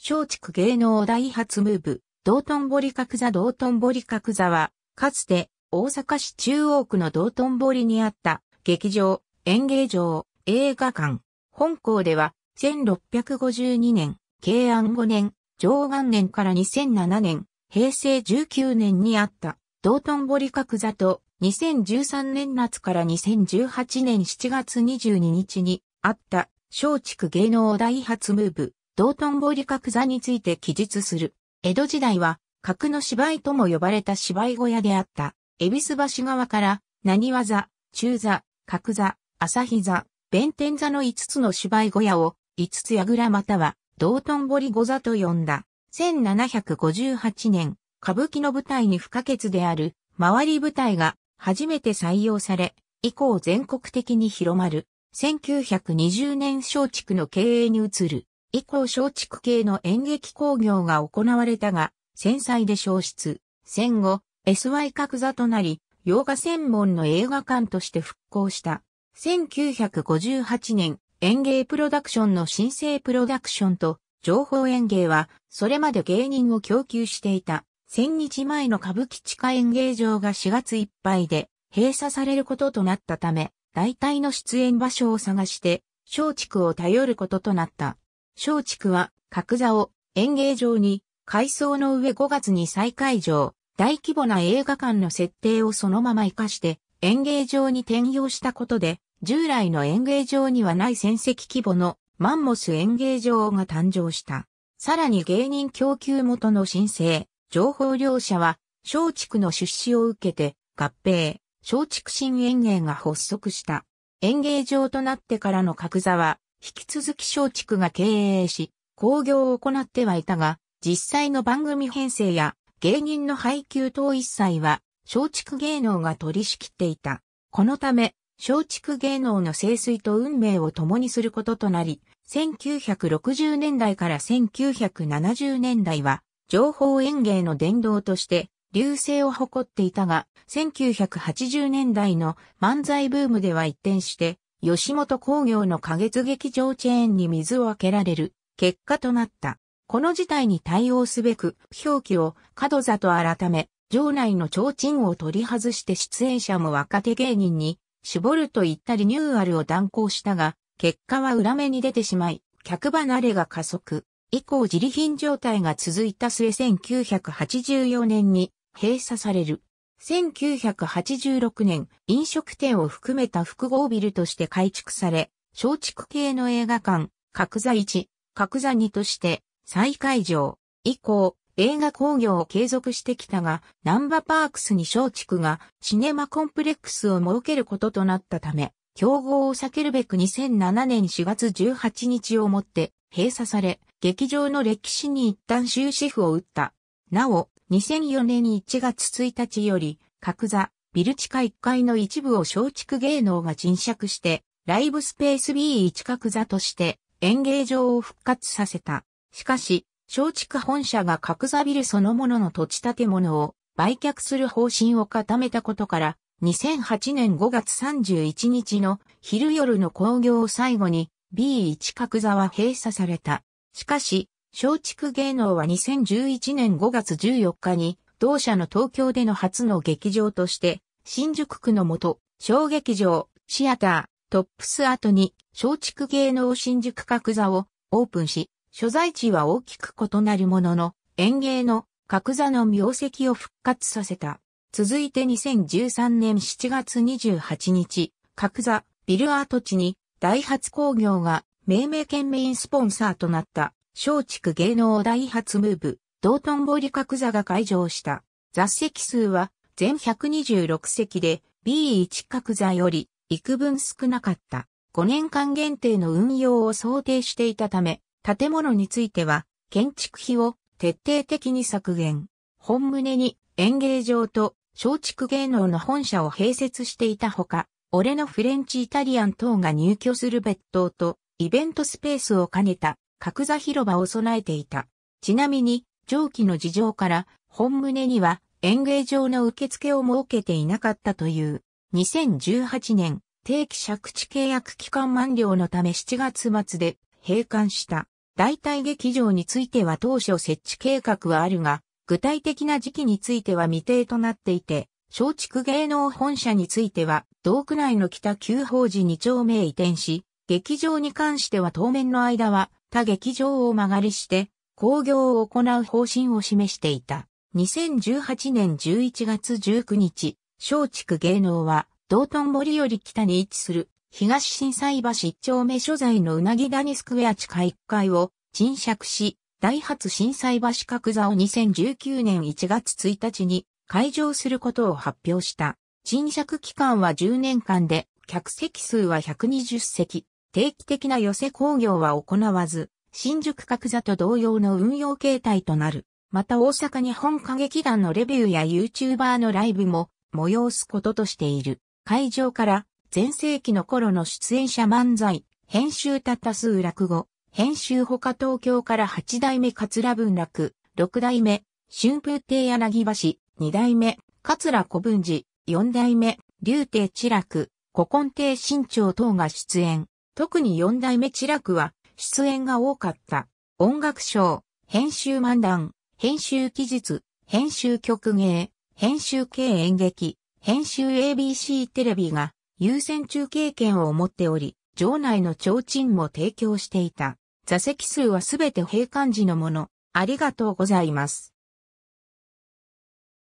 松竹芸能大発ムーブ、道頓堀角座道頓堀角座は、かつて大阪市中央区の道頓堀にあった劇場、演芸場、映画館。本校では、1652年、慶安5年、上元年から2007年、平成19年にあった道頓堀角座と、2013年夏から2018年7月22日にあった松竹芸能大発ムーブ、道頓堀角座について記述する。江戸時代は、角の芝居とも呼ばれた芝居小屋であった。恵比寿橋側から、何和座、中座、角座、朝日座、弁天座の5つの芝居小屋を、5つ倉または、道頓堀五座と呼んだ。1758年、歌舞伎の舞台に不可欠である、周り舞台が、初めて採用され、以降全国的に広まる。1920年松竹の経営に移る。以降松竹系の演劇工業が行われたが、戦災で消失。戦後、SY 角座となり、洋画専門の映画館として復興した。1958年、演芸プロダクションの新生プロダクションと情報演芸は、それまで芸人を供給していた。1000日前の歌舞伎地下演芸場が4月いっぱいで閉鎖されることとなったため、大体の出演場所を探して、松竹を頼ることとなった。松竹は、角座を演芸場に、改装の上5月に再開場、大規模な映画館の設定をそのまま活かして、演芸場に転用したことで、従来の演芸場にはない戦績規模のマンモス演芸場が誕生した。さらに芸人供給元の申請、情報両者は、松竹の出資を受けて、合併、松竹新演芸が発足した。演芸場となってからの格座は、引き続き松竹が経営し、興行を行ってはいたが、実際の番組編成や芸人の配給等一切は、松竹芸能が取り仕切っていた。このため、松竹芸能の盛水と運命を共にすることとなり、1960年代から1970年代は、情報演芸の伝道として、流星を誇っていたが、1980年代の漫才ブームでは一転して、吉本工業の過月劇場チェーンに水をあけられる結果となった。この事態に対応すべく、表記を角座と改め、場内の提灯を取り外して出演者も若手芸人に絞るといったリニューアルを断行したが、結果は裏目に出てしまい、客離れが加速。以降自利品状態が続いた末1984年に閉鎖される。1986年、飲食店を含めた複合ビルとして改築され、松竹系の映画館、角座1、角座2として再開場。以降、映画工業を継続してきたが、ナンバパークスに松竹がシネマコンプレックスを設けることとなったため、競合を避けるべく2007年4月18日をもって閉鎖され、劇場の歴史に一旦終止符を打った。なお、2004年1月1日より、角座、ビル地下1階の一部を松竹芸能が沈借して、ライブスペース B1 角座として演芸場を復活させた。しかし、松竹本社が角座ビルそのものの土地建物を売却する方針を固めたことから、2008年5月31日の昼夜の興行を最後に B1 角座は閉鎖された。しかし、松竹芸能は2011年5月14日に、同社の東京での初の劇場として、新宿区のと、小劇場、シアター、トップス後に、松竹芸能新宿角座をオープンし、所在地は大きく異なるものの、演芸の角座の名跡を復活させた。続いて2013年7月28日、角座、ビルアート地に、ダイハツ工業が命名県メインスポンサーとなった。松竹芸能大発ムーブ、道頓堀角座が会場した。座席数は全126席で B1 角座より幾分少なかった。5年間限定の運用を想定していたため、建物については建築費を徹底的に削減。本棟に演芸場と松竹芸能の本社を併設していたほか、俺のフレンチイタリアン等が入居する別棟とイベントスペースを兼ねた角座広場を備えていた。ちなみに、上記の事情から、本棟には演芸場の受付を設けていなかったという。2018年、定期借地契約期間満了のため7月末で閉館した。代替劇場については当初設置計画はあるが、具体的な時期については未定となっていて、松竹芸能本社については、道区内の北旧法寺2丁目へ移転し、劇場に関しては当面の間は、他劇場を曲がりして、興行を行う方針を示していた。2018年11月19日、松竹芸能は、道頓堀より北に位置する、東震災橋一丁目所在のうなぎ谷スクエア地下1階を沈借し、大発震災橋角座を2019年1月1日に開場することを発表した。沈借期間は10年間で、客席数は120席、定期的な寄せ工業は行わず、新宿角座と同様の運用形態となる。また大阪日本歌劇団のレビューや YouTuber のライブも催すこととしている。会場から前世紀の頃の出演者漫才、編集たった数落語、編集他東京から八代目桂文楽、六代目、春風亭柳橋、二代目、桂小文寺、四代目、竜亭千楽、古今亭新潮等が出演。特に四代目ラ楽は出演が多かった。音楽賞、編集漫談、編集記述、編集曲芸、編集系演劇、編集 ABC テレビが優先中経験を持っており、場内の提灯も提供していた。座席数はすべて閉館時のもの。ありがとうございます。